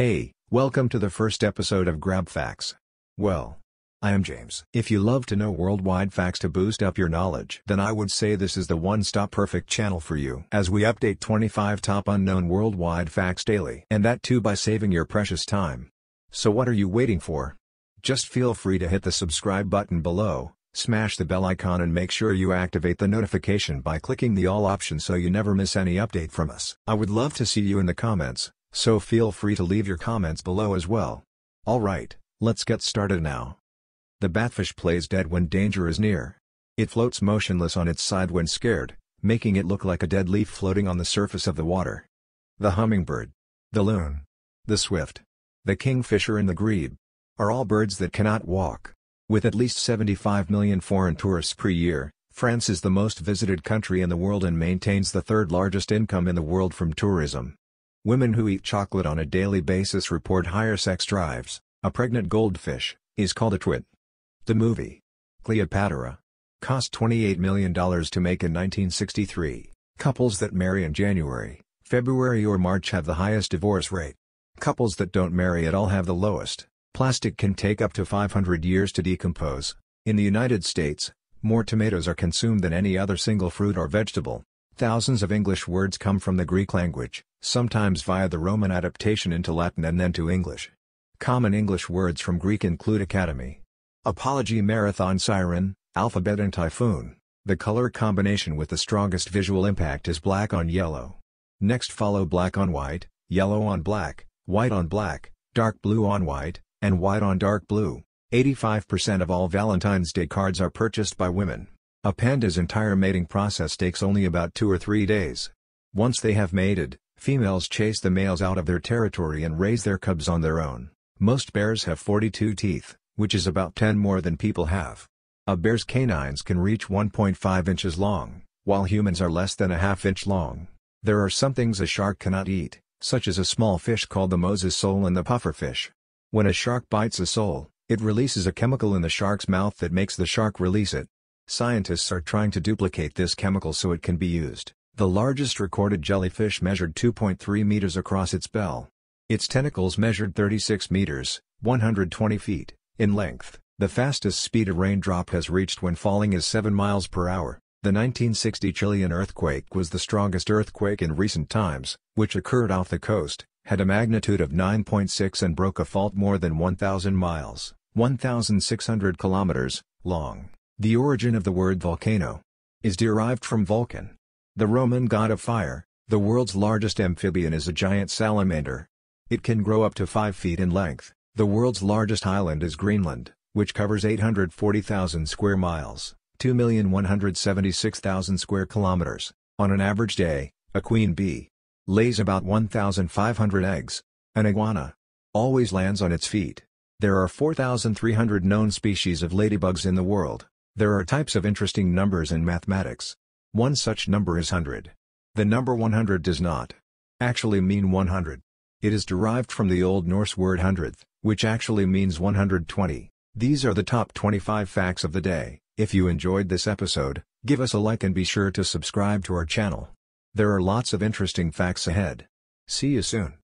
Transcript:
Hey, welcome to the first episode of Grab Facts. Well, I am James. If you love to know worldwide facts to boost up your knowledge, then I would say this is the one-stop perfect channel for you as we update 25 top unknown worldwide facts daily, and that too by saving your precious time. So what are you waiting for? Just feel free to hit the subscribe button below, smash the bell icon and make sure you activate the notification by clicking the all option so you never miss any update from us. I would love to see you in the comments, so feel free to leave your comments below as well. Alright, let's get started now. The batfish plays dead when danger is near. It floats motionless on its side when scared, making it look like a dead leaf floating on the surface of the water. The hummingbird, the loon, the swift, the kingfisher and the grebe are all birds that cannot walk. With at least 75 million foreign tourists per year, France is the most visited country in the world and maintains the third largest income in the world from tourism. Women who eat chocolate on a daily basis report higher sex drives. A pregnant goldfish is called a twit. The movie Cleopatra cost $28 million to make in 1963. Couples that marry in January, February or March have the highest divorce rate. Couples that don't marry at all have the lowest. Plastic can take up to 500 years to decompose. In the United States, more tomatoes are consumed than any other single fruit or vegetable. Thousands of English words come from the Greek language sometimes via the Roman adaptation into Latin and then to English. Common English words from Greek include academy, apology marathon siren, alphabet and typhoon. The color combination with the strongest visual impact is black on yellow. Next follow black on white, yellow on black, white on black, dark blue on white, and white on dark blue. 85% of all Valentine's Day cards are purchased by women. A panda's entire mating process takes only about two or three days. Once they have mated, Females chase the males out of their territory and raise their cubs on their own. Most bears have 42 teeth, which is about 10 more than people have. A bear's canines can reach 1.5 inches long, while humans are less than a half inch long. There are some things a shark cannot eat, such as a small fish called the Moses sole and the pufferfish. When a shark bites a sole, it releases a chemical in the shark's mouth that makes the shark release it. Scientists are trying to duplicate this chemical so it can be used. The largest recorded jellyfish measured 2.3 meters across its bell. Its tentacles measured 36 meters, 120 feet, in length. The fastest speed a raindrop has reached when falling is 7 miles per hour. The 1960 Chilean earthquake was the strongest earthquake in recent times, which occurred off the coast, had a magnitude of 9.6 and broke a fault more than 1,000 miles 1,600 kilometers, long. The origin of the word volcano is derived from Vulcan, the Roman god of fire, the world's largest amphibian is a giant salamander. It can grow up to 5 feet in length. The world's largest island is Greenland, which covers 840,000 square miles, 2,176,000 square kilometers. On an average day, a queen bee lays about 1,500 eggs. An iguana always lands on its feet. There are 4,300 known species of ladybugs in the world. There are types of interesting numbers in mathematics. One such number is 100. The number 100 does not actually mean 100. It is derived from the Old Norse word hundredth, which actually means 120. These are the top 25 facts of the day. If you enjoyed this episode, give us a like and be sure to subscribe to our channel. There are lots of interesting facts ahead. See you soon.